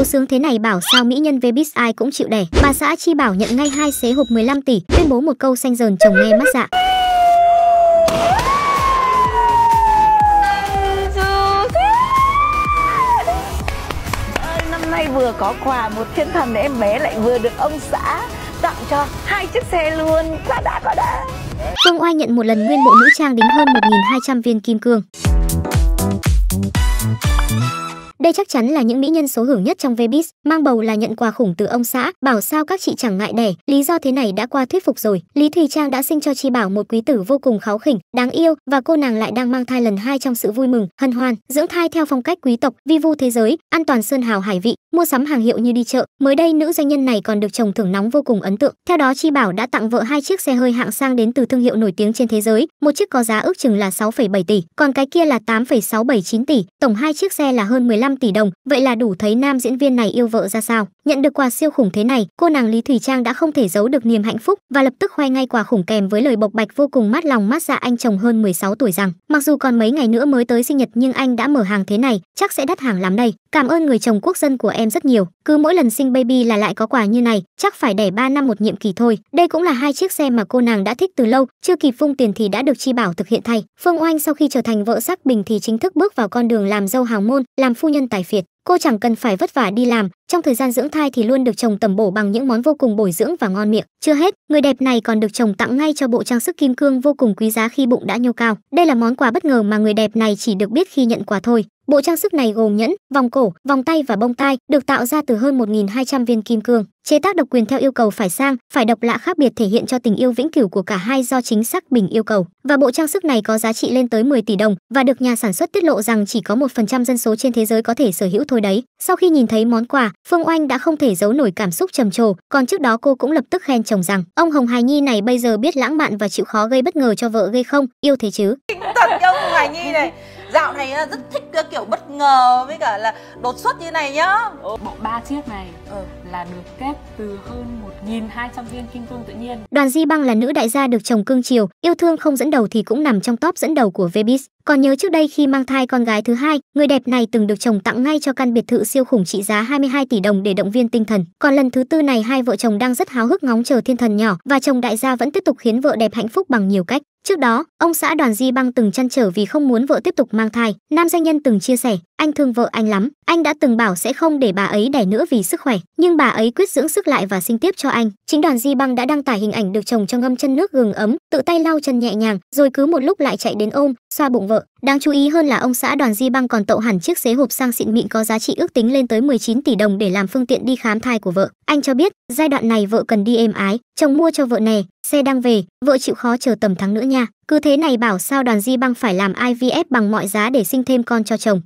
Sâu sướng thế này bảo sao mỹ nhân Vebis ai cũng chịu đẻ. Bà xã Chi Bảo nhận ngay hai xế hộp 15 tỷ, tuyên bố một câu xanh dờn chồng nghe mắt dạ. Năm nay vừa có quà một thiên thần em bé lại vừa được ông xã tặng cho hai chiếc xe luôn. Quá đã quá đã. Phương Oai nhận một lần nguyên bộ nữ trang đính hơn 1.200 viên kim cương. Đây chắc chắn là những mỹ nhân số hưởng nhất trong Vbiz mang bầu là nhận quà khủng từ ông xã, bảo sao các chị chẳng ngại đẻ, lý do thế này đã qua thuyết phục rồi. Lý Thùy Trang đã sinh cho Chi Bảo một quý tử vô cùng kháu khỉnh, đáng yêu và cô nàng lại đang mang thai lần hai trong sự vui mừng, hân hoan, dưỡng thai theo phong cách quý tộc, vi vu thế giới, an toàn sơn hào hải vị, mua sắm hàng hiệu như đi chợ. Mới đây nữ doanh nhân này còn được chồng thưởng nóng vô cùng ấn tượng. Theo đó Chi Bảo đã tặng vợ hai chiếc xe hơi hạng sang đến từ thương hiệu nổi tiếng trên thế giới, một chiếc có giá ước chừng là 6,7 tỷ, còn cái kia là 8,679 tỷ, tổng hai chiếc xe là hơn 15 5 tỷ đồng, vậy là đủ thấy nam diễn viên này yêu vợ ra sao. Nhận được quà siêu khủng thế này, cô nàng Lý Thủy Trang đã không thể giấu được niềm hạnh phúc và lập tức khoe ngay quà khủng kèm với lời bộc bạch vô cùng mát lòng mát dạ anh chồng hơn 16 tuổi rằng, mặc dù còn mấy ngày nữa mới tới sinh nhật nhưng anh đã mở hàng thế này, chắc sẽ đắt hàng lắm đây. Cảm ơn người chồng quốc dân của em rất nhiều, cứ mỗi lần sinh baby là lại có quà như này, chắc phải đẻ 3 năm một nhiệm kỳ thôi. Đây cũng là hai chiếc xe mà cô nàng đã thích từ lâu, chưa kịp vung tiền thì đã được chi bảo thực hiện thay. Phương Oanh sau khi trở thành vợ sắc bình thì chính thức bước vào con đường làm dâu hào môn, làm phu nhân tài phiệt cô chẳng cần phải vất vả đi làm trong thời gian dưỡng thai thì luôn được chồng tẩm bổ bằng những món vô cùng bổ dưỡng và ngon miệng chưa hết người đẹp này còn được chồng tặng ngay cho bộ trang sức kim cương vô cùng quý giá khi bụng đã nhô cao đây là món quà bất ngờ mà người đẹp này chỉ được biết khi nhận quà thôi Bộ trang sức này gồm nhẫn, vòng cổ, vòng tay và bông tai, được tạo ra từ hơn 1.200 viên kim cương. Chế tác độc quyền theo yêu cầu phải sang, phải độc lạ khác biệt thể hiện cho tình yêu vĩnh cửu của cả hai do chính xác Bình yêu cầu. Và bộ trang sức này có giá trị lên tới 10 tỷ đồng và được nhà sản xuất tiết lộ rằng chỉ có 1% dân số trên thế giới có thể sở hữu thôi đấy. Sau khi nhìn thấy món quà, Phương Oanh đã không thể giấu nổi cảm xúc trầm trồ, còn trước đó cô cũng lập tức khen chồng rằng ông Hồng Hải Nhi này bây giờ biết lãng mạn và chịu khó gây bất ngờ cho vợ gây không, yêu thế chứ. Thật ông Hải Nhi này dạo này ờ, rất thích ờ, kiểu bất ngờ với cả là đột xuất như này nhá bộ ba chiếc này ừ. là được kết từ hơn 1.200 viên kim cương tự nhiên đoàn di băng là nữ đại gia được chồng cương chiều yêu thương không dẫn đầu thì cũng nằm trong top dẫn đầu của vebis còn nhớ trước đây khi mang thai con gái thứ hai, người đẹp này từng được chồng tặng ngay cho căn biệt thự siêu khủng trị giá 22 tỷ đồng để động viên tinh thần. Còn lần thứ tư này hai vợ chồng đang rất háo hức ngóng chờ thiên thần nhỏ và chồng đại gia vẫn tiếp tục khiến vợ đẹp hạnh phúc bằng nhiều cách. Trước đó, ông xã Đoàn Di Băng từng chăn trở vì không muốn vợ tiếp tục mang thai. Nam doanh nhân từng chia sẻ, anh thương vợ anh lắm, anh đã từng bảo sẽ không để bà ấy đẻ nữa vì sức khỏe, nhưng bà ấy quyết dưỡng sức lại và sinh tiếp cho anh. Chính Đoàn Di Băng đã đăng tải hình ảnh được chồng cho ngâm chân nước gừng ấm, tự tay lau chân nhẹ nhàng, rồi cứ một lúc lại chạy đến ôm, xoa bụng vợ đáng chú ý hơn là ông xã đoàn di băng còn tậu hẳn chiếc xế hộp sang xịn mịn có giá trị ước tính lên tới 19 tỷ đồng để làm phương tiện đi khám thai của vợ anh cho biết giai đoạn này vợ cần đi êm ái chồng mua cho vợ nè xe đang về vợ chịu khó chờ tầm tháng nữa nha cứ thế này bảo sao đoàn di băng phải làm ivf bằng mọi giá để sinh thêm con cho chồng